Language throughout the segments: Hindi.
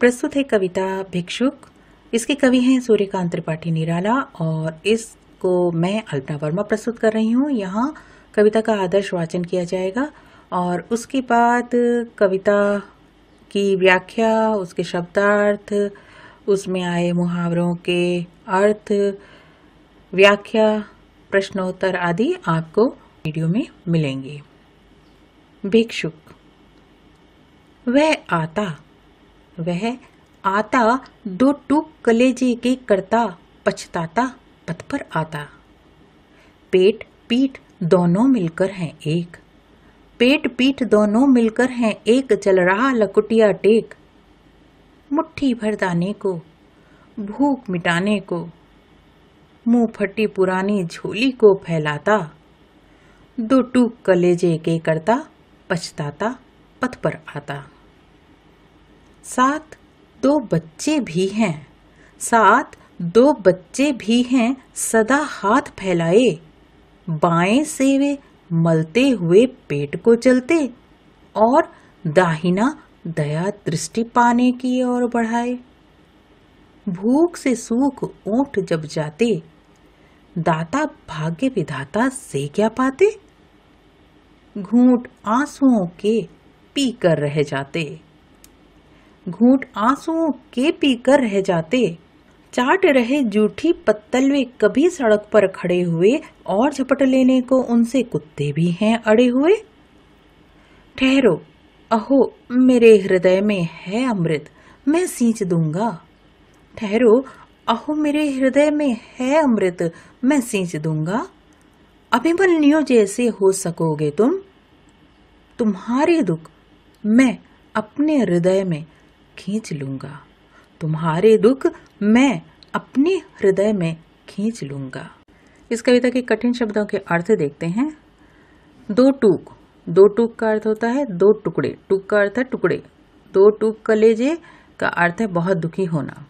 प्रस्तुत है कविता भिक्षुक इसके कवि हैं सूर्यकांत त्रिपाठी निराला और इसको मैं अल्पना वर्मा प्रस्तुत कर रही हूँ यहाँ कविता का आदर्श वाचन किया जाएगा और उसके बाद कविता की व्याख्या उसके शब्दार्थ उसमें आए मुहावरों के अर्थ व्याख्या प्रश्नोत्तर आदि आपको वीडियो में मिलेंगे भिक्षुक वह आता वह आता दो टूक कलेजे के करता पछताता पथ पर आता पेट पीठ दोनों मिलकर हैं एक पेट पीठ दोनों मिलकर हैं एक चल रहा लकुटिया टेक मुट्ठी भर दाने को भूख मिटाने को मुंह फटी पुरानी झोली को फैलाता दो टूक कलेजे के करता पछताता पथ पर आता साथ दो बच्चे भी हैं साथ दो बच्चे भी हैं सदा हाथ फैलाए बाएं से वे मलते हुए पेट को चलते और दाहिना दया दृष्टि पाने की ओर बढ़ाए भूख से सूख ऊँट जब जाते दाता भाग्य विधाता से क्या पाते घूट आंसुओं के पी कर रह जाते घूट आंसुओं के पीकर रह जाते चाट रहे जूठी पत्तल वे कभी सड़क पर खड़े हुए और झपट लेने को उनसे कुत्ते भी हैं अड़े हुए ठहरो अहो मेरे हृदय में है अमृत मैं सींच दूंगा ठहरो अहो मेरे हृदय में है अमृत मैं सींच दूंगा अभिमन्यु जैसे हो सकोगे तुम तुम्हारे दुख मैं अपने हृदय में खींच लूंगा तुम्हारे दुख मैं अपने हृदय में खींच लूंगा इस कविता के कठिन शब्दों के अर्थ देखते हैं दो टूक दो टूक का अर्थ होता है दो टुकड़े टूक का अर्थ है टुकड़े दो टूक कलेजे का अर्थ है बहुत दुखी होना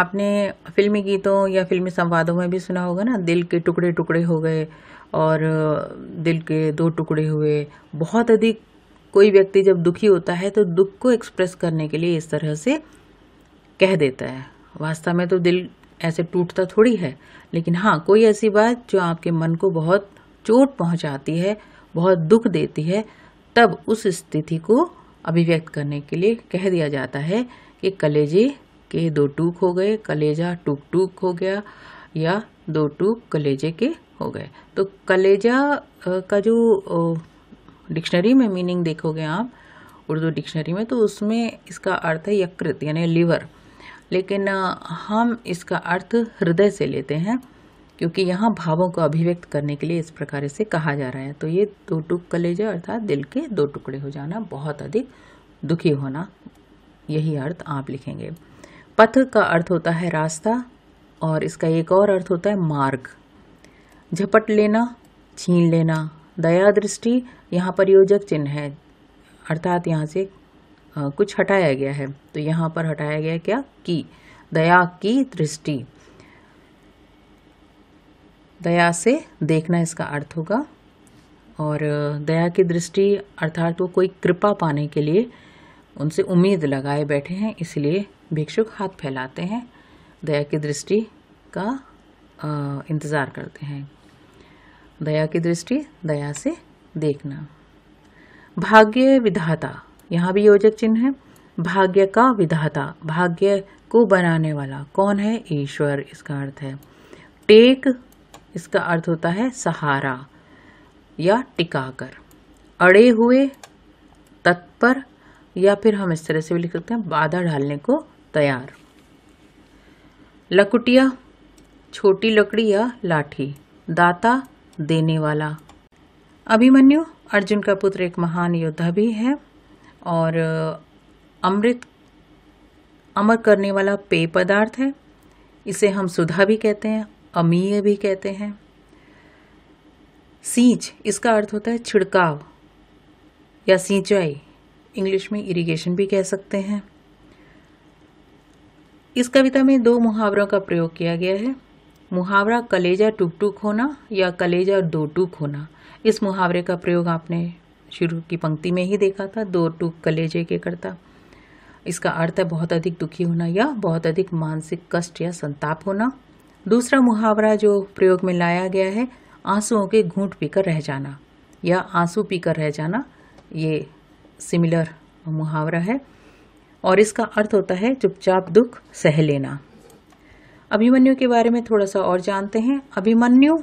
आपने फिल्मी गीतों या फिल्मी संवादों में भी सुना होगा ना दिल के टुकड़े टुकड़े हो गए और दिल के दो टुकड़े हुए बहुत अधिक कोई व्यक्ति जब दुखी होता है तो दुख को एक्सप्रेस करने के लिए इस तरह से कह देता है वास्तव में तो दिल ऐसे टूटता थोड़ी है लेकिन हाँ कोई ऐसी बात जो आपके मन को बहुत चोट पहुंचाती है बहुत दुख देती है तब उस स्थिति को अभिव्यक्त करने के लिए कह दिया जाता है कि कलेजे के दो टूक हो गए कलेजा टूक टूक हो गया या दो टूक कलेजे के हो गए तो कलेजा का जो डिक्शनरी में मीनिंग देखोगे आप उर्दू डिक्शनरी में तो उसमें इसका अर्थ है यकृत यानी लीवर लेकिन हम इसका अर्थ हृदय से लेते हैं क्योंकि यहाँ भावों को अभिव्यक्त करने के लिए इस प्रकार से कहा जा रहा है तो ये दो टुक कलेजा अर्थात दिल के दो टुकड़े हो जाना बहुत अधिक दुखी होना यही अर्थ आप लिखेंगे पथ का अर्थ होता है रास्ता और इसका एक और अर्थ होता है मार्ग झपट लेना छीन लेना दया दृष्टि यहाँ पर योजक चिन्ह है अर्थात यहाँ से कुछ हटाया गया है तो यहाँ पर हटाया गया क्या की दया की दृष्टि दया से देखना इसका अर्थ होगा और दया की दृष्टि अर्थात वो कोई कृपा पाने के लिए उनसे उम्मीद लगाए बैठे हैं इसलिए भिक्षुक हाथ फैलाते हैं दया की दृष्टि का इंतज़ार करते हैं दया की दृष्टि दया से देखना भाग्य विधाता यहाँ भी योजक चिन्ह है भाग्य का विधाता भाग्य को बनाने वाला कौन है ईश्वर इसका अर्थ है टेक इसका अर्थ होता है सहारा या टिकाकर अड़े हुए तत्पर या फिर हम इस तरह से भी लिख सकते हैं बाधा ढालने को तैयार लकुटिया छोटी लकड़ी या लाठी दाता देने वाला अभिमन्यु अर्जुन का पुत्र एक महान योद्धा भी है और अमृत अमर करने वाला पेय पदार्थ है इसे हम सुधा भी कहते हैं अमीय भी कहते हैं सींच इसका अर्थ होता है छिड़काव या सिंचाई इंग्लिश में इरिगेशन भी कह सकते हैं इस कविता में दो मुहावरों का प्रयोग किया गया है मुहावरा कलेजा टुक टुक होना या कलेजा दो टुक होना इस मुहावरे का प्रयोग आपने शुरू की पंक्ति में ही देखा था दो टुक कलेजे के करता इसका अर्थ है बहुत अधिक दुखी होना या बहुत अधिक मानसिक कष्ट या संताप होना दूसरा मुहावरा जो प्रयोग में लाया गया है आंसुओं के घूंट पीकर रह जाना या आंसू पीकर रह जाना ये सिमिलर मुहावरा है और इसका अर्थ होता है चुपचाप दुख सह लेना अभिमन्यु के बारे में थोड़ा सा और जानते हैं अभिमन्यु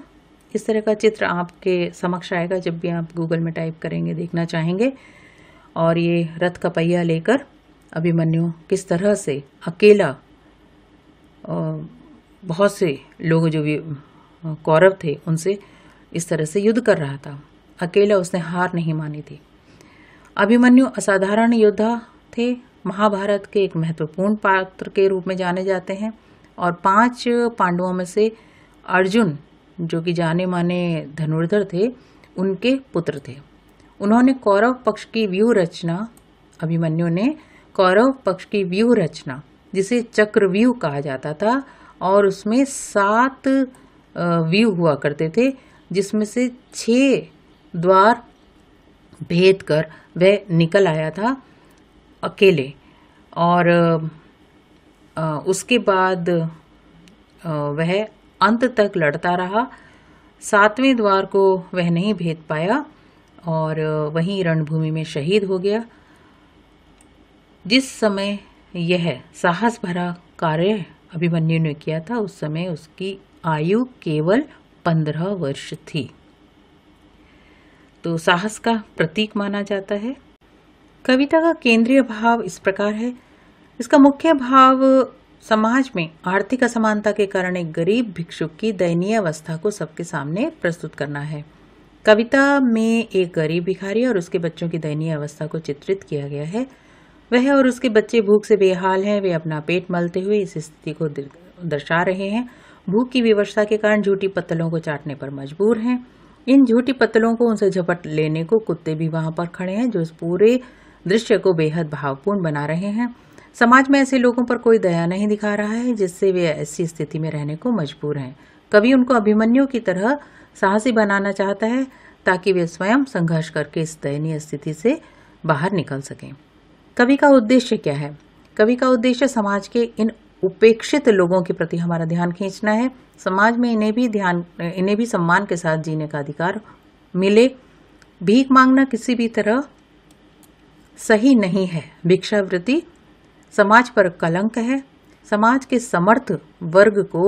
इस तरह का चित्र आपके समक्ष आएगा जब भी आप गूगल में टाइप करेंगे देखना चाहेंगे और ये रथ का पहिया लेकर अभिमन्यु किस तरह से अकेला बहुत से लोग जो भी कौरव थे उनसे इस तरह से युद्ध कर रहा था अकेला उसने हार नहीं मानी थी अभिमन्यु असाधारण योद्धा थे महाभारत के एक महत्वपूर्ण पात्र के रूप में जाने जाते हैं और पांच पांडवों में से अर्जुन जो कि जाने माने धनुर्धर थे उनके पुत्र थे उन्होंने कौरव पक्ष की व्यूह रचना अभिमन्यु ने कौरव पक्ष की व्यूह रचना जिसे चक्रव्यूह कहा जाता था और उसमें सात व्यूह हुआ करते थे जिसमें से छः द्वार भेद कर वह निकल आया था अकेले और उसके बाद वह अंत तक लड़ता रहा सातवें द्वार को वह नहीं भेद पाया और वहीं रणभूमि में शहीद हो गया जिस समय यह साहस भरा कार्य अभिमन्यु ने किया था उस समय उसकी आयु केवल पंद्रह वर्ष थी तो साहस का प्रतीक माना जाता है कविता का केंद्रीय भाव इस प्रकार है इसका मुख्य भाव समाज में आर्थिक असमानता के कारण एक गरीब भिक्षुक की दयनीय अवस्था को सबके सामने प्रस्तुत करना है कविता में एक गरीब भिखारी और उसके बच्चों की दयनीय अवस्था को चित्रित किया गया है वह और उसके बच्चे भूख से बेहाल हैं वे अपना पेट मलते हुए इस स्थिति को दर्शा रहे हैं भूख की विवशता के कारण झूठी पत्तलों को चाटने पर मजबूर हैं इन झूठी पत्तलों को उनसे झपट लेने को कुत्ते भी वहां पर खड़े हैं जो इस पूरे दृश्य को बेहद भावपूर्ण बना रहे हैं समाज में ऐसे लोगों पर कोई दया नहीं दिखा रहा है जिससे वे ऐसी स्थिति में रहने को मजबूर हैं कवि उनको अभिमन्यु की तरह साहसी बनाना चाहता है ताकि वे स्वयं संघर्ष करके इस दयनीय स्थिति से बाहर निकल सकें कवि का उद्देश्य क्या है कवि का उद्देश्य समाज के इन उपेक्षित लोगों के प्रति हमारा ध्यान खींचना है समाज में इन्हें भी ध्यान इन्हें भी सम्मान के साथ जीने का अधिकार मिले भीख मांगना किसी भी तरह सही नहीं है भिक्षावृत्ति समाज पर कलंक है समाज के समर्थ वर्ग को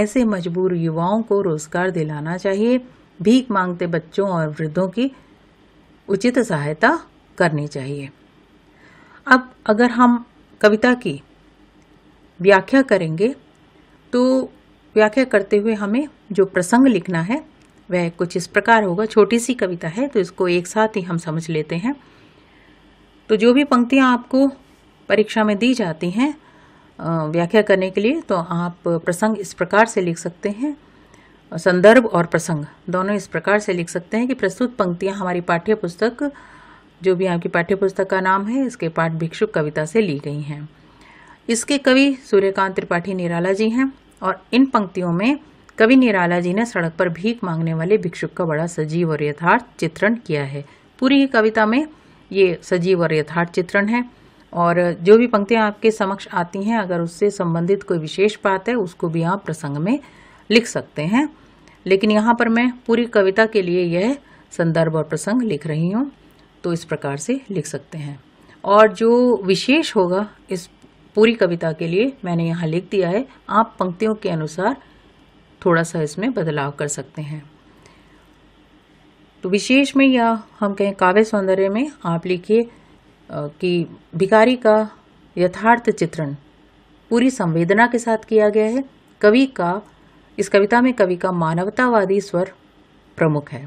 ऐसे मजबूर युवाओं को रोजगार दिलाना चाहिए भीख मांगते बच्चों और वृद्धों की उचित सहायता करनी चाहिए अब अगर हम कविता की व्याख्या करेंगे तो व्याख्या करते हुए हमें जो प्रसंग लिखना है वह कुछ इस प्रकार होगा छोटी सी कविता है तो इसको एक साथ ही हम समझ लेते हैं तो जो भी पंक्तियाँ आपको परीक्षा में दी जाती हैं व्याख्या करने के लिए तो आप प्रसंग इस प्रकार से लिख सकते हैं संदर्भ और प्रसंग दोनों इस प्रकार से लिख सकते हैं कि प्रस्तुत पंक्तियाँ हमारी पाठ्य पुस्तक जो भी आपकी पाठ्य पुस्तक का नाम है इसके पाठ भिक्षुक कविता से ली गई हैं इसके कवि सूर्यकांत त्रिपाठी निराला जी हैं और इन पंक्तियों में कवि निराला जी ने सड़क पर भीख मांगने वाले भिक्षुक का बड़ा सजीव और यथार्थ चित्रण किया है पूरी ही कविता में ये सजीव और यथार्थ चित्रण है और जो भी पंक्तियाँ आपके समक्ष आती हैं अगर उससे संबंधित कोई विशेष बात है उसको भी आप प्रसंग में लिख सकते हैं लेकिन यहाँ पर मैं पूरी कविता के लिए यह संदर्भ और प्रसंग लिख रही हूँ तो इस प्रकार से लिख सकते हैं और जो विशेष होगा इस पूरी कविता के लिए मैंने यहाँ लिख दिया है आप पंक्तियों के अनुसार थोड़ा सा इसमें बदलाव कर सकते हैं तो विशेष में या हम कहें काव्य सौंदर्य में आप लिखिए कि भिकारी का यथार्थ चित्रण पूरी संवेदना के साथ किया गया है कवि का इस कविता में कवि का मानवतावादी स्वर प्रमुख है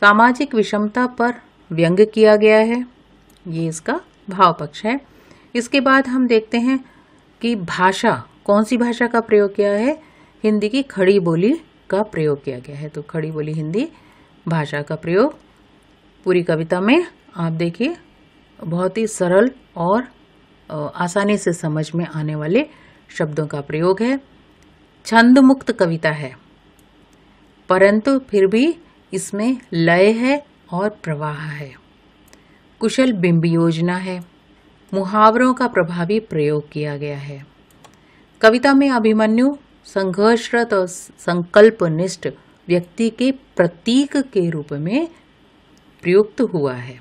सामाजिक विषमता पर व्यंग किया गया है ये इसका भाव पक्ष है इसके बाद हम देखते हैं कि भाषा कौन सी भाषा का प्रयोग किया है हिंदी की खड़ी बोली का प्रयोग किया गया है तो खड़ी बोली हिंदी भाषा का प्रयोग पूरी कविता में आप देखिए बहुत ही सरल और आसानी से समझ में आने वाले शब्दों का प्रयोग है छंद मुक्त कविता है परंतु फिर भी इसमें लय है और प्रवाह है कुशल बिंब योजना है मुहावरों का प्रभावी प्रयोग किया गया है कविता में अभिमन्यु संघर्षरत और संकल्प निष्ठ व्यक्ति के प्रतीक के रूप में प्रयुक्त हुआ है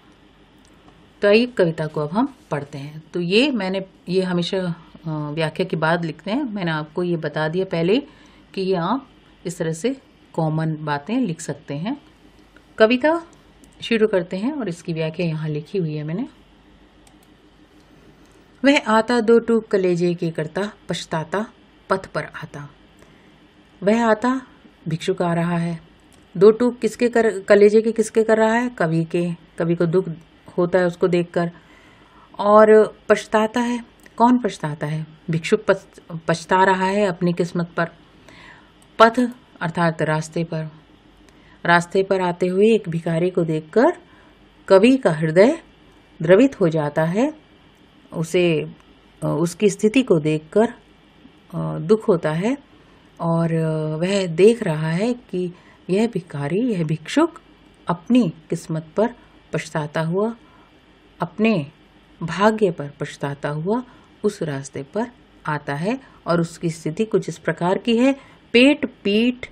तो कई कविता को अब हम पढ़ते हैं तो ये मैंने ये हमेशा व्याख्या के बाद लिखते हैं मैंने आपको ये बता दिया पहले कि ये आप इस तरह से कॉमन बातें लिख सकते हैं कविता शुरू करते हैं और इसकी व्याख्या यहाँ लिखी हुई है मैंने वह आता दो टूक कलेजे के करता पछताता पथ पर आता वह आता भिक्षुक आ रहा है दो टूक किसके कर कलेजे के किसके कर रहा है कवि के कवि को दुख होता है उसको देखकर और पछताता है कौन पछताता है भिक्षु पछता रहा है अपनी किस्मत पर पथ अर्थात रास्ते पर रास्ते पर आते हुए एक भिखारी को देखकर कवि का हृदय द्रवित हो जाता है उसे उसकी स्थिति को देखकर दुख होता है और वह देख रहा है कि यह भिखारी यह भिक्षुक अपनी किस्मत पर पछताता हुआ अपने भाग्य पर पछताता हुआ उस रास्ते पर आता है और उसकी स्थिति कुछ इस प्रकार की है पेट पीठ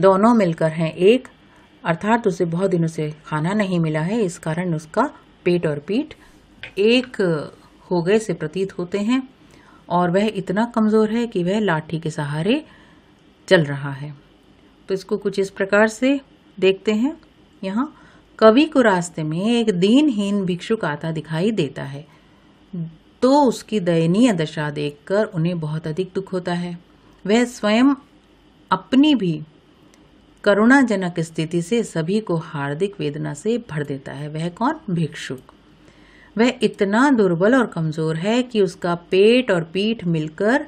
दोनों मिलकर हैं एक अर्थात उसे बहुत दिनों से खाना नहीं मिला है इस कारण उसका पेट और पीठ एक हो गए से प्रतीत होते हैं और वह इतना कमज़ोर है कि वह लाठी के सहारे चल रहा है तो इसको कुछ इस प्रकार से देखते हैं यहाँ कवि को रास्ते में एक दीनहीन भिक्षुक आता दिखाई देता है तो उसकी दयनीय दशा देखकर उन्हें बहुत अधिक दुख होता है वह स्वयं अपनी भी करुणाजनक स्थिति से सभी को हार्दिक वेदना से भर देता है वह कौन भिक्षुक वह इतना दुर्बल और कमज़ोर है कि उसका पेट और पीठ मिलकर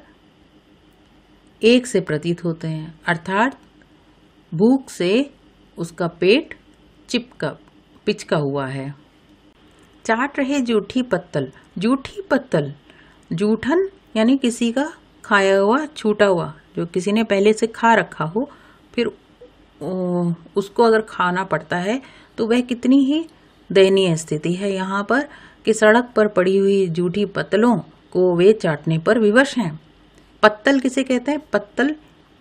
एक से प्रतीत होते हैं अर्थात भूख से उसका पेट चिपका पिचका हुआ है चाट रहे जूठी पत्तल जूठी पत्तल जूठन यानी किसी का खाया हुआ छूटा हुआ जो किसी ने पहले से खा रखा हो फिर उसको अगर खाना पड़ता है तो वह कितनी ही दयनीय स्थिति है यहाँ पर कि सड़क पर पड़ी हुई जूठी पत्तलों को वे चाटने पर विवश हैं पत्तल किसे कहते हैं पत्तल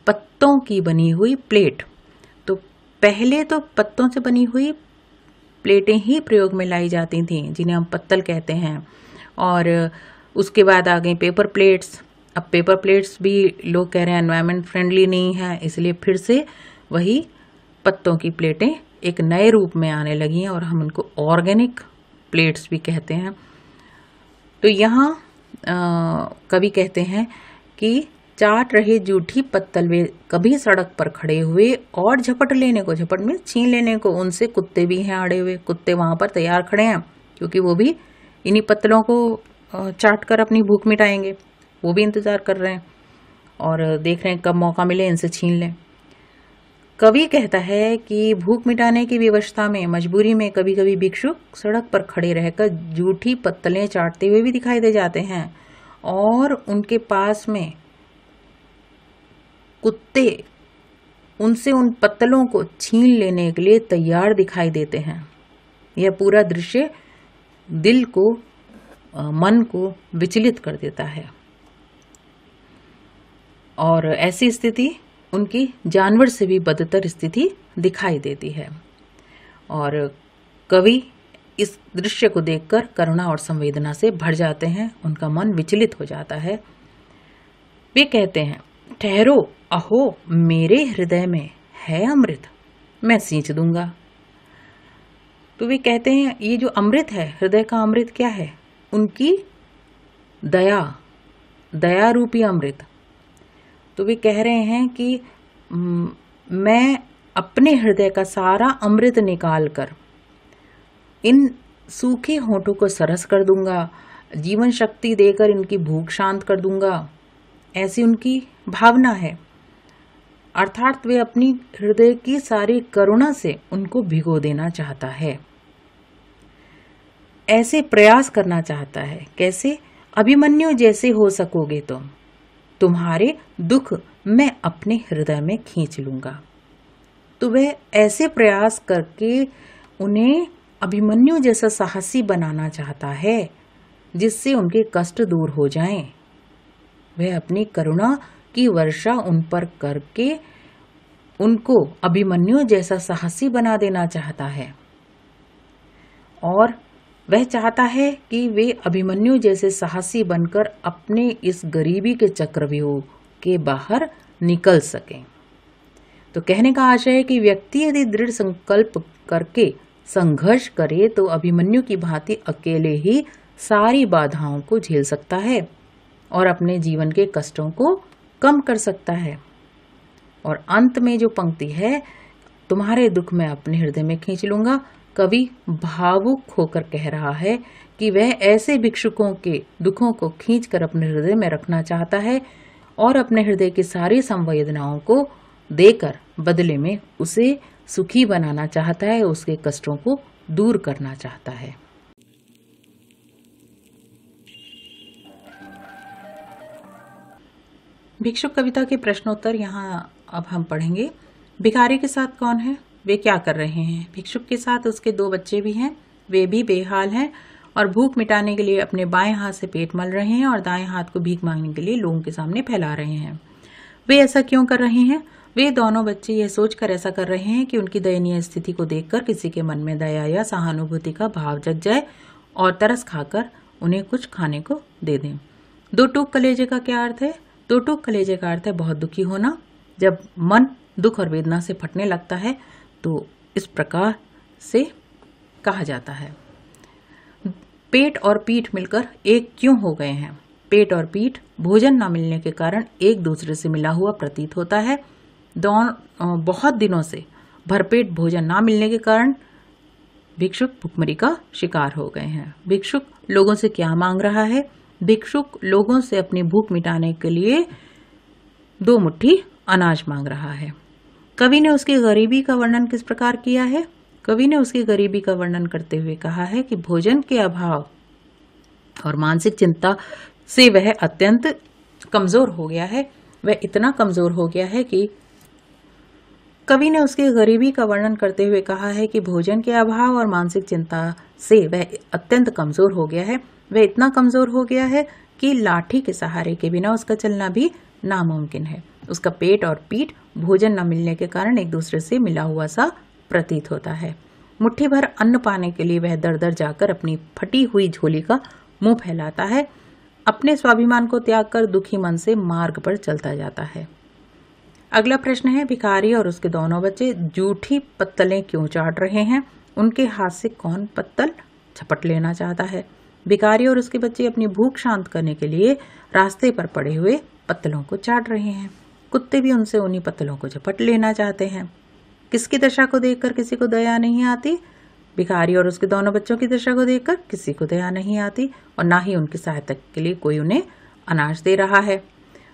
पत्तों की बनी हुई प्लेट तो पहले तो पत्तों से बनी हुई प्लेटें ही प्रयोग में लाई जाती थीं जिन्हें हम पत्तल कहते हैं और उसके बाद आ गई पेपर प्लेट्स अब पेपर प्लेट्स भी लोग कह रहे हैं एनवायरमेंट फ्रेंडली नहीं है इसलिए फिर से वही पत्तों की प्लेटें एक नए रूप में आने लगी हैं और हम उनको ऑर्गेनिक प्लेट्स भी कहते हैं तो यहाँ कभी कहते हैं कि चाट रहे जूठी पत्तल वे कभी सड़क पर खड़े हुए और झपट लेने को झपट में छीन लेने को उनसे कुत्ते भी हैं अड़े हुए कुत्ते वहाँ पर तैयार खड़े हैं क्योंकि वो भी इन्हीं पत्तलों को चाट कर अपनी भूख मिटाएंगे वो भी इंतज़ार कर रहे हैं और देख रहे हैं कब मौका मिले इनसे छीन लें कवि कहता है कि भूख मिटाने की व्यवस्था में मजबूरी में कभी कभी भिक्षुक सड़क पर खड़े रहकर जूठी पत्तलें चाटते हुए भी दिखाई दे जाते हैं और उनके पास में कुत्ते उनसे उन पत्तलों को छीन लेने के लिए तैयार दिखाई देते हैं यह पूरा दृश्य दिल को मन को विचलित कर देता है और ऐसी स्थिति उनकी जानवर से भी बदतर स्थिति दिखाई देती है और कवि इस दृश्य को देखकर करुणा और संवेदना से भर जाते हैं उनका मन विचलित हो जाता है वे कहते हैं ठहरो अहो मेरे हृदय में है अमृत मैं सींच दूंगा तो वे कहते हैं ये जो अमृत है हृदय का अमृत क्या है उनकी दया दया रूपी अमृत तो वे कह रहे हैं कि मैं अपने हृदय का सारा अमृत निकाल कर इन सूखे होठों को सरस कर दूंगा जीवन शक्ति देकर इनकी भूख शांत कर दूंगा ऐसी उनकी भावना है अर्थात वे अपनी हृदय की सारी करुणा से उनको भिगो देना चाहता है ऐसे प्रयास करना चाहता है कैसे अभिमन्यु जैसे हो सकोगे तुम तो। तुम्हारे दुख मैं अपने हृदय में खींच लूंगा तो वह ऐसे प्रयास करके उन्हें अभिमन्यु जैसा साहसी बनाना चाहता है जिससे उनके कष्ट दूर हो जाएं। वह अपनी करुणा की वर्षा उन पर करके उनको अभिमन्यु जैसा साहसी बना देना चाहता है और वह चाहता है कि वे अभिमन्यु जैसे साहसी बनकर अपने इस गरीबी के चक्रव्यूह के बाहर निकल सकें तो कहने का आशय है कि व्यक्ति यदि दृढ़ संकल्प करके संघर्ष करे तो अभिमन्यु की भांति अकेले ही सारी बाधाओं को झेल सकता है और अपने जीवन के कष्टों को कम कर सकता है और अंत में जो पंक्ति है तुम्हारे दुख मैं अपने हृदय में खींच लूंगा कवि भावुक होकर कह रहा है कि वह ऐसे भिक्षुकों के दुखों को खींच कर अपने हृदय में रखना चाहता है और अपने हृदय की सारी संवेदनाओं को देकर बदले में उसे सुखी बनाना चाहता है उसके कष्टों को दूर करना चाहता है भिक्षुक कविता के प्रश्नोत्तर यहाँ अब हम पढ़ेंगे भिखारी के साथ कौन है वे क्या कर रहे हैं भिक्षुक के साथ उसके दो बच्चे भी हैं वे भी बेहाल हैं और भूख मिटाने के लिए अपने बाएं हाथ से पेट मल रहे हैं और दाएं हाथ को भीख मांगने के लिए लोगों के सामने फैला रहे हैं वे ऐसा क्यों कर रहे हैं वे दोनों बच्चे यह सोचकर ऐसा कर रहे हैं कि उनकी दयनीय स्थिति को देखकर किसी के मन में दया या सहानुभूति का भाव जग जाए और तरस खाकर उन्हें कुछ खाने को दे दें दो टूक कलेजे का क्या अर्थ है तो टूक कलेजे का अर्थ है बहुत दुखी होना जब मन दुख और वेदना से फटने लगता है तो इस प्रकार से कहा जाता है पेट और पीठ मिलकर एक क्यों हो गए हैं पेट और पीठ भोजन न मिलने के कारण एक दूसरे से मिला हुआ प्रतीत होता है दोनों बहुत दिनों से भरपेट भोजन ना मिलने के कारण भिक्षुक भुखमरी का शिकार हो गए हैं भिक्षुक लोगों से क्या मांग रहा है भिक्षुक लोगों से अपनी भूख मिटाने के लिए दो मुट्ठी अनाज मांग रहा है कवि ने उसकी गरीबी का वर्णन किस प्रकार किया है कवि ने उसकी गरीबी का वर्णन करते हुए कहा है कि भोजन के अभाव और मानसिक चिंता से वह अत्यंत कमज़ोर हो गया है वह इतना कमज़ोर हो गया है कि कवि ने उसकी गरीबी का वर्णन करते हुए कहा है कि भोजन के अभाव और मानसिक चिंता से वह अत्यंत कमज़ोर हो गया है वह इतना कमज़ोर हो गया है कि लाठी के सहारे के बिना उसका चलना भी नामुमकिन है उसका पेट और पीठ भोजन न मिलने के कारण एक दूसरे से मिला हुआ सा प्रतीत होता है मुट्ठी भर अन्न पाने के लिए वह दर दर जाकर अपनी फटी हुई झोली का मुंह फैलाता है अपने स्वाभिमान को त्याग कर दुखी मन से मार्ग पर चलता जाता है अगला प्रश्न है भिखारी और उसके दोनों बच्चे जूठी पत्तलें क्यों चाट रहे हैं उनके हाथ से कौन पत्तल छपट लेना चाहता है भिकारी और उसके बच्चे अपनी भूख शांत करने के लिए रास्ते पर पड़े हुए पत्तलों को चाट रहे हैं कुत्ते भी उनसे उन्हीं पत्तलों को झपट लेना चाहते हैं किसकी दशा को देखकर किसी को दया नहीं आती भिखारी और उसके दोनों बच्चों की दशा को देखकर किसी को दया नहीं आती और ना ही उनकी सहायता के लिए कोई उन्हें अनाज दे रहा है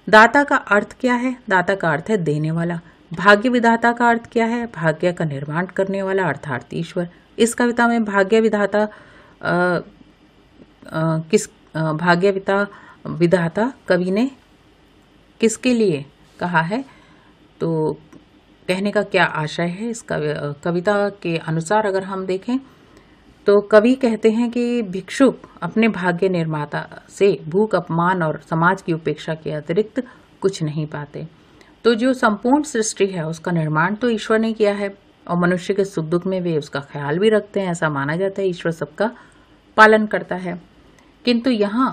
दाता का अर्थ क्या है दाता का अर्थ है देने वाला भाग्य विधाता का अर्थ क्या है भाग्य का निर्माण करने वाला अर्थार्थ ईश्वर इस कविता में भाग्य विधाता किस भाग्यविता विधाता कवि ने किसके लिए कहा है तो कहने का क्या आशय है इस कवि कविता के अनुसार अगर हम देखें तो कवि कहते हैं कि भिक्षुक अपने भाग्य निर्माता से भूख अपमान और समाज की उपेक्षा के अतिरिक्त कुछ नहीं पाते तो जो संपूर्ण सृष्टि है उसका निर्माण तो ईश्वर ने किया है और मनुष्य के सुख दुख में वे उसका ख्याल भी रखते हैं ऐसा माना जाता है ईश्वर सबका पालन करता है किंतु यहाँ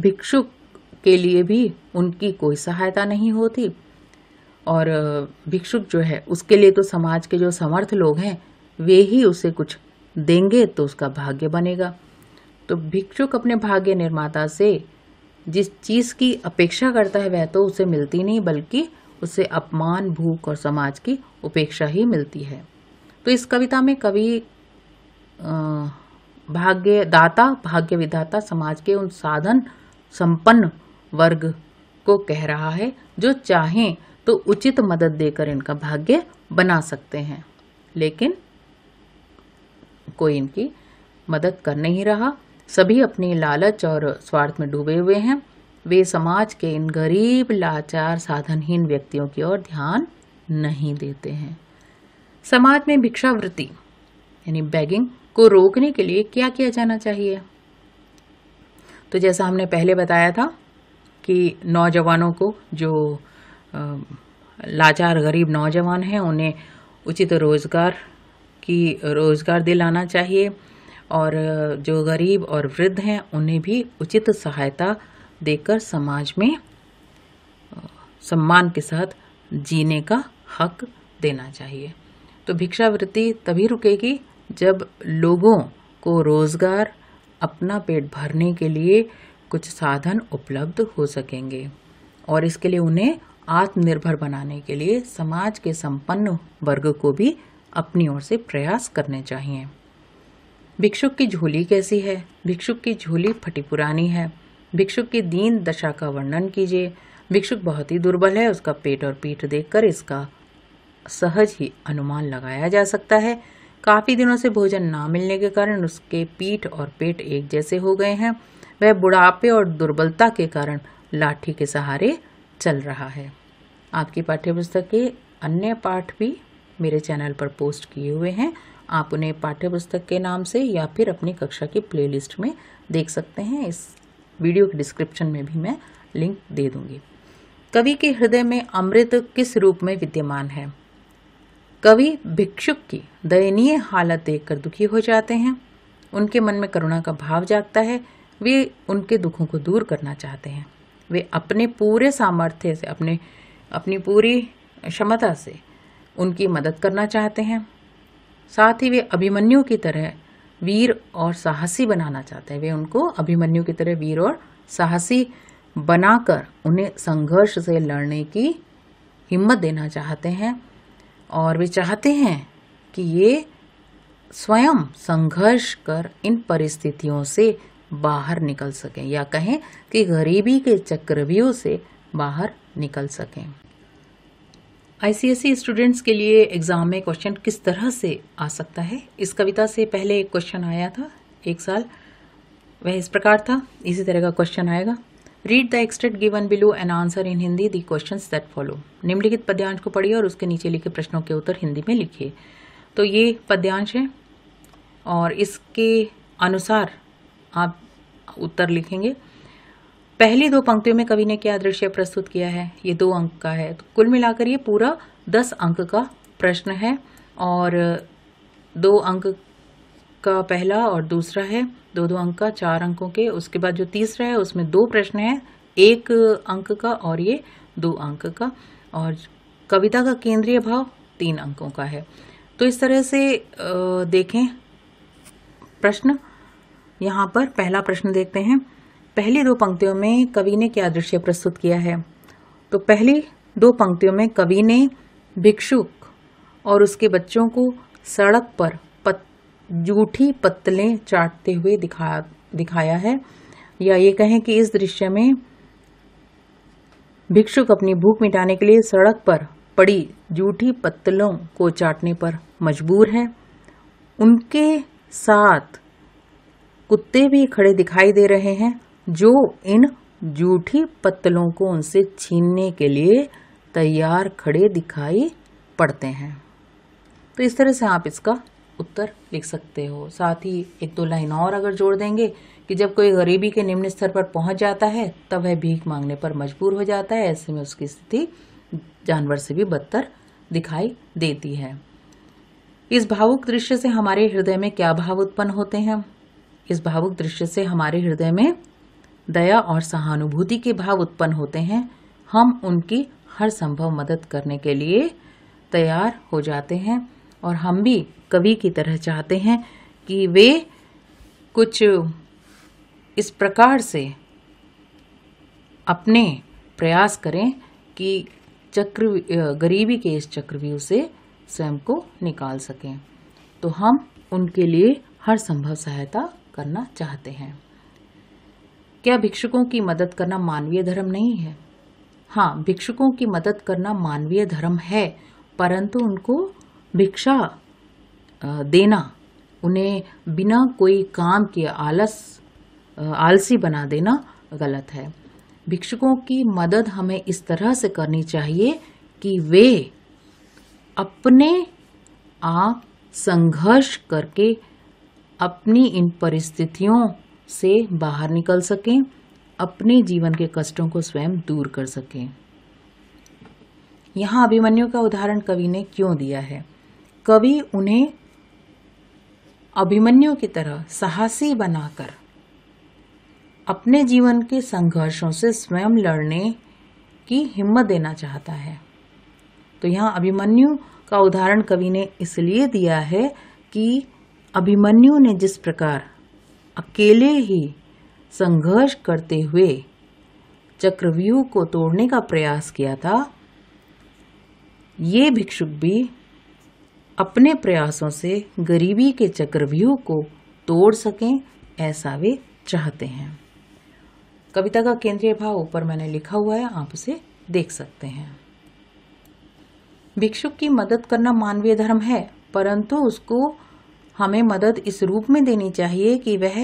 भिक्षुक के लिए भी उनकी कोई सहायता नहीं होती और भिक्षुक जो है उसके लिए तो समाज के जो समर्थ लोग हैं वे ही उसे कुछ देंगे तो उसका भाग्य बनेगा तो भिक्षुक अपने भाग्य निर्माता से जिस चीज़ की अपेक्षा करता है वह तो उसे मिलती नहीं बल्कि उसे अपमान भूख और समाज की उपेक्षा ही मिलती है तो इस कविता में कवि भाग्य दाता भाग्य विधाता समाज के उन साधन संपन्न वर्ग को कह रहा है जो चाहें तो उचित मदद देकर इनका भाग्य बना सकते हैं लेकिन कोई इनकी मदद कर नहीं रहा सभी अपनी लालच और स्वार्थ में डूबे हुए हैं वे समाज के इन गरीब लाचार साधनहीन व्यक्तियों की ओर ध्यान नहीं देते हैं समाज में भिक्षावृत्ति यानी बैगिंग को रोकने के लिए क्या किया जाना चाहिए तो जैसा हमने पहले बताया था कि नौजवानों को जो लाचार गरीब नौजवान हैं उन्हें उचित रोज़गार की रोज़गार दिलाना चाहिए और जो गरीब और वृद्ध हैं उन्हें भी उचित सहायता देकर समाज में सम्मान के साथ जीने का हक देना चाहिए तो भिक्षावृत्ति तभी रुकेगी जब लोगों को रोज़गार अपना पेट भरने के लिए कुछ साधन उपलब्ध हो सकेंगे और इसके लिए उन्हें आत्मनिर्भर बनाने के लिए समाज के संपन्न वर्ग को भी अपनी ओर से प्रयास करने चाहिए भिक्षुक की झोली कैसी है भिक्षुक की झोली फटी पुरानी है भिक्षुक की दीन दशा का वर्णन कीजिए भिक्षुक बहुत ही दुर्बल है उसका पेट और पीठ देखकर इसका सहज ही अनुमान लगाया जा सकता है काफ़ी दिनों से भोजन ना मिलने के कारण उसके पीठ और पेट एक जैसे हो गए हैं वह बुढ़ापे और दुर्बलता के कारण लाठी के सहारे चल रहा है आपकी पाठ्यपुस्तक के अन्य पाठ भी मेरे चैनल पर पोस्ट किए हुए हैं आप उन्हें पाठ्यपुस्तक के नाम से या फिर अपनी कक्षा की प्लेलिस्ट में देख सकते हैं इस वीडियो के डिस्क्रिप्शन में भी मैं लिंक दे दूंगी कवि के हृदय में अमृत किस रूप में विद्यमान है कवि भिक्षुक की दयनीय हालत देखकर दुखी हो जाते हैं उनके मन में करुणा का भाव जागता है वे उनके दुखों को दूर करना चाहते हैं वे अपने पूरे सामर्थ्य से अपने अपनी पूरी क्षमता से उनकी मदद करना चाहते हैं साथ ही वे अभिमन्यु की तरह वीर और साहसी बनाना चाहते हैं वे उनको अभिमन्यु की तरह वीर और साहसी बनाकर उन्हें संघर्ष से लड़ने की हिम्मत देना चाहते हैं और वे चाहते हैं कि ये स्वयं संघर्ष कर इन परिस्थितियों से बाहर निकल सकें या कहें कि गरीबी के चक्रव्यूह से बाहर निकल सकें आईसीएसई स्टूडेंट्स e के लिए एग्ज़ाम में क्वेश्चन किस तरह से आ सकता है इस कविता से पहले एक क्वेश्चन आया था एक साल वह इस प्रकार था इसी तरह का क्वेश्चन आएगा read the extract given below and answer in Hindi the question that follow निम्नलिखित पद्यांश को पढ़िए और उसके नीचे लिखे प्रश्नों के उत्तर हिंदी में लिखिए तो ये पद्यांश है और इसके अनुसार आप उत्तर लिखेंगे पहली दो पंक्तियों में कवि ने क्या दृश्य प्रस्तुत किया है ये दो अंक का है तो कुल मिलाकर ये पूरा दस अंक का प्रश्न है और दो अंक का पहला और दूसरा है दो दो अंक का चार अंकों के उसके बाद जो तीसरा है उसमें दो प्रश्न है एक अंक का और ये दो अंक का और कविता का केंद्रीय भाव तीन अंकों का है तो इस तरह से देखें प्रश्न यहाँ पर पहला प्रश्न देखते हैं पहली दो पंक्तियों में कवि ने क्या दृश्य प्रस्तुत किया है तो पहली दो पंक्तियों में कवि ने भिक्षुक और उसके बच्चों को सड़क पर जूठी पत्तलें चाटते हुए दिखा दिखाया है या ये कहें कि इस दृश्य में भिक्षुक अपनी भूख मिटाने के लिए सड़क पर पड़ी जूठी पत्तलों को चाटने पर मजबूर है उनके साथ कुत्ते भी खड़े दिखाई दे रहे हैं जो इन जूठी पत्तलों को उनसे छीनने के लिए तैयार खड़े दिखाई पड़ते हैं तो इस तरह से आप इसका उत्तर लिख सकते हो साथ ही एक दो लाइन और अगर जोड़ देंगे कि जब कोई गरीबी के निम्न स्तर पर पहुंच जाता है तब वह भीख मांगने पर मजबूर हो जाता है ऐसे में उसकी स्थिति जानवर से भी बदतर दिखाई देती है इस भावुक दृश्य से हमारे हृदय में क्या भाव उत्पन्न होते हैं इस भावुक दृश्य से हमारे हृदय में दया और सहानुभूति के भाव उत्पन्न होते हैं हम उनकी हर संभव मदद करने के लिए तैयार हो जाते हैं और हम भी कवि की तरह चाहते हैं कि वे कुछ इस प्रकार से अपने प्रयास करें कि चक्र गरीबी के इस चक्रव्यूह से स्वयं को निकाल सकें तो हम उनके लिए हर संभव सहायता करना चाहते हैं क्या भिक्षुकों की मदद करना मानवीय धर्म नहीं है हाँ भिक्षुकों की मदद करना मानवीय धर्म है परंतु उनको भिक्षा देना उन्हें बिना कोई काम के आलस आलसी बना देना गलत है भिक्षुकों की मदद हमें इस तरह से करनी चाहिए कि वे अपने आप संघर्ष करके अपनी इन परिस्थितियों से बाहर निकल सकें अपने जीवन के कष्टों को स्वयं दूर कर सकें यहाँ अभिमन्यु का उदाहरण कवि ने क्यों दिया है कवि उन्हें अभिमन्यु की तरह साहसी बनाकर अपने जीवन के संघर्षों से स्वयं लड़ने की हिम्मत देना चाहता है तो यहाँ अभिमन्यु का उदाहरण कवि ने इसलिए दिया है कि अभिमन्यु ने जिस प्रकार अकेले ही संघर्ष करते हुए चक्रव्यूह को तोड़ने का प्रयास किया था ये भिक्षुक भी अपने प्रयासों से गरीबी के चक्रव्यूह को तोड़ सकें ऐसा वे चाहते हैं कविता का केंद्रीय भाव ऊपर मैंने लिखा हुआ है आप उसे देख सकते हैं भिक्षुक की मदद करना मानवीय धर्म है परंतु उसको हमें मदद इस रूप में देनी चाहिए कि वह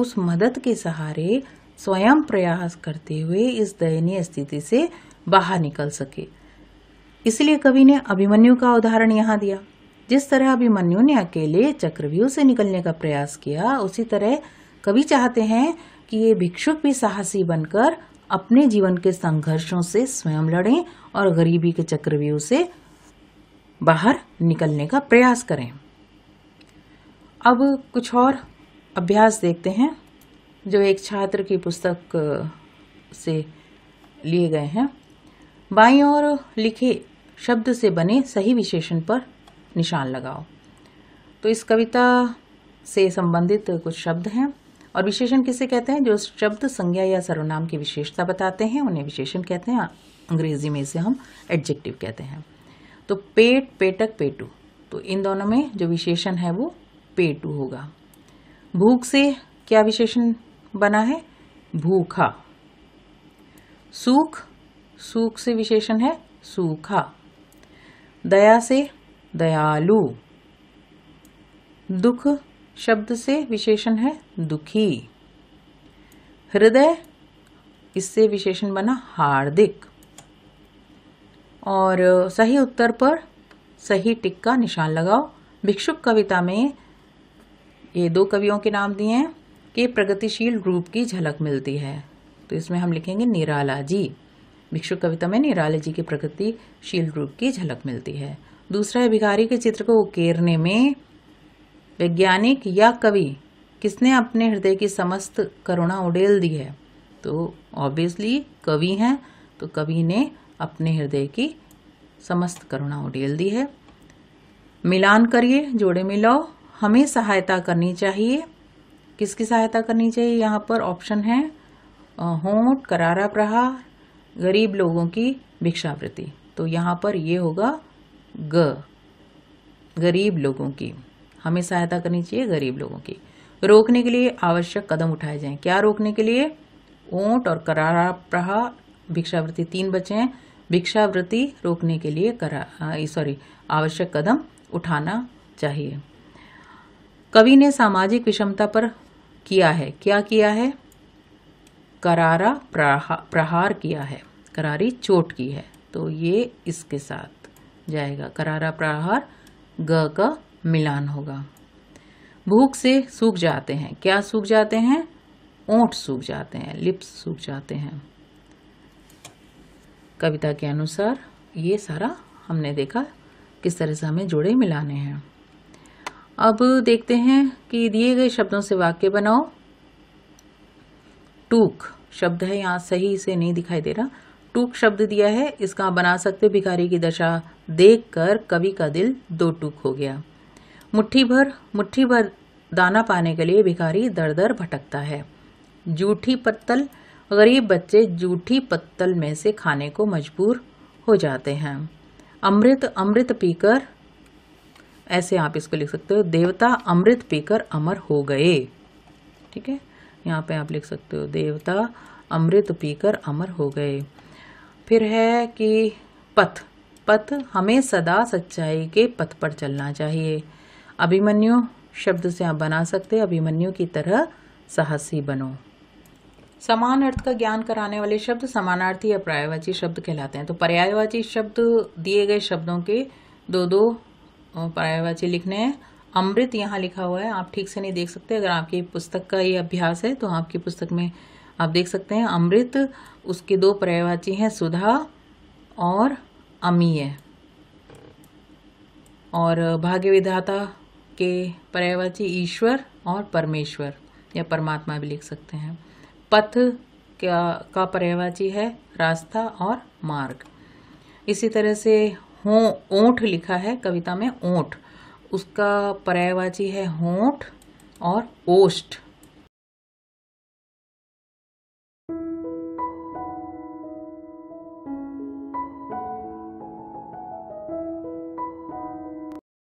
उस मदद के सहारे स्वयं प्रयास करते हुए इस दयनीय स्थिति से बाहर निकल सके इसलिए कवि ने अभिमन्यु का उदाहरण यहाँ दिया जिस तरह अभिमन्यु ने अकेले चक्रव्यूह से निकलने का प्रयास किया उसी तरह कवि चाहते हैं कि ये भिक्षुक भी साहसी बनकर अपने जीवन के संघर्षों से स्वयं लड़ें और गरीबी के चक्रव्यूह से बाहर निकलने का प्रयास करें अब कुछ और अभ्यास देखते हैं जो एक छात्र की पुस्तक से लिए गए हैं बाई और लिखे शब्द से बने सही विशेषण पर निशान लगाओ तो इस कविता से संबंधित कुछ शब्द हैं और विशेषण किसे कहते हैं जो शब्द संज्ञा या सर्वनाम की विशेषता बताते हैं उन्हें विशेषण कहते हैं अंग्रेजी में इसे हम एडजेक्टिव कहते हैं तो पेट पेटक पेटू तो इन दोनों में जो विशेषण है वो पेटू होगा भूख से क्या विशेषण बना है भूखा सूख सूख से विशेषण है सूखा दया से दयालु दुख शब्द से विशेषण है दुखी हृदय इससे विशेषण बना हार्दिक और सही उत्तर पर सही टिक का निशान लगाओ भिक्षुक कविता में ये दो कवियों के नाम दिए हैं कि प्रगतिशील रूप की झलक मिलती है तो इसमें हम लिखेंगे निराला जी भिक्षुक कविता में निराला जी की प्रगतिशील रूप की झलक मिलती है दूसरा है भिखारी के चित्र को उकेरने में वैज्ञानिक या कवि किसने अपने हृदय की समस्त करुणा उडेल दी है तो ऑब्वियसली कवि हैं तो कवि ने अपने हृदय की समस्त करुणा उडेल दी है मिलान करिए जोड़े मिलाओ हमें सहायता करनी चाहिए किसकी सहायता करनी चाहिए यहाँ पर ऑप्शन है होंठ करारा प्रहार गरीब लोगों की भिक्षावृत्ति तो यहाँ पर ये होगा ग गरीब लोगों की हमें सहायता करनी चाहिए गरीब लोगों की रोकने के लिए आवश्यक कदम उठाए जाएं क्या रोकने के लिए ऊंट और करारा प्रहा भिक्षावृत्ति तीन बचे हैं भिक्षावृत्ति रोकने के लिए करा सॉरी आवश्यक कदम उठाना चाहिए कवि ने सामाजिक विषमता पर किया है क्या किया है करारा प्रहा, प्रहार किया है करारी चोट की है तो ये इसके साथ जाएगा करारा प्रहार ग का मिलान होगा भूख से सूख जाते हैं क्या सूख जाते हैं ओंठ सूख जाते हैं लिप्स सूख जाते हैं कविता के अनुसार ये सारा हमने देखा किस तरह से हमें जोड़े मिलाने हैं अब देखते हैं कि दिए गए शब्दों से वाक्य बनाओ टूक शब्द है यहाँ सही से नहीं दिखाई दे रहा टूक शब्द दिया है इसका आप बना सकते भिखारी की दशा देखकर कवि का दिल दो टूक हो गया मुट्ठी भर मुट्ठी भर दाना पाने के लिए भिखारी दर दर भटकता है जूठी पत्तल गरीब बच्चे जूठी पत्तल में से खाने को मजबूर हो जाते हैं अमृत अमृत पीकर ऐसे आप इसको लिख सकते हो देवता अमृत पीकर अमर हो गए ठीक है यहाँ पे आप लिख सकते हो देवता अमृत पीकर अमर हो गए फिर है कि पथ पथ हमें सदा सच्चाई के पथ पर चलना चाहिए अभिमन्यु शब्द से आप बना सकते अभिमन्यु की तरह साहसी बनो समान अर्थ का ज्ञान कराने वाले शब्द समानार्थी या पर्यायवाची शब्द कहलाते हैं तो पर्यायवाची शब्द दिए गए शब्दों के दो दो पर्यायवाची लिखने हैं अमृत यहाँ लिखा हुआ है आप ठीक से नहीं देख सकते अगर आपकी पुस्तक का ये अभ्यास है तो आपकी पुस्तक में आप देख सकते हैं अमृत उसके दो पर्यायवाची हैं सुधा और अमीय और भाग्य विधाता के पर्यायवाची ईश्वर और परमेश्वर या परमात्मा भी लिख सकते हैं पथ का का पर्यायवाची है रास्ता और मार्ग इसी तरह से हो ओठ लिखा है कविता में ओठ उसका पर्यायवाची है होठ और ओष्ठ